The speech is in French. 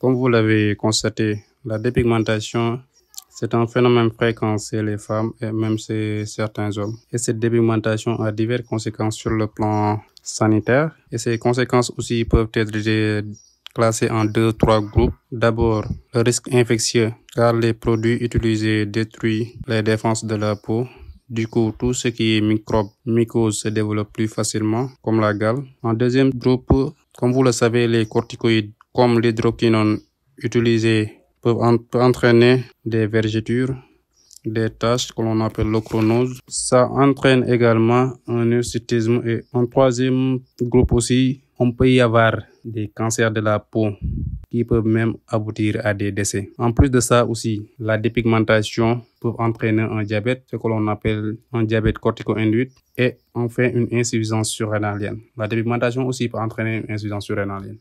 Comme vous l'avez constaté, la dépigmentation, c'est un phénomène fréquent chez les femmes et même chez certains hommes. Et cette dépigmentation a diverses conséquences sur le plan sanitaire. Et ces conséquences aussi peuvent être classées en deux, trois groupes. D'abord, le risque infectieux, car les produits utilisés détruisent les défenses de la peau. Du coup, tout ce qui est microbe, mycose se développe plus facilement, comme la gale. En deuxième groupe, comme vous le savez, les corticoïdes comme l'hydroquinone utilisé peuvent entraîner des vergetures, des taches que l'on appelle l'ocronose. Ça entraîne également un ursitisme et en troisième groupe aussi, on peut y avoir des cancers de la peau qui peuvent même aboutir à des décès. En plus de ça aussi, la dépigmentation peut entraîner un diabète, ce que l'on appelle un diabète cortico-induit, et enfin une insuffisance surrénalienne. La dépigmentation aussi peut entraîner une insuffisance surrénalienne.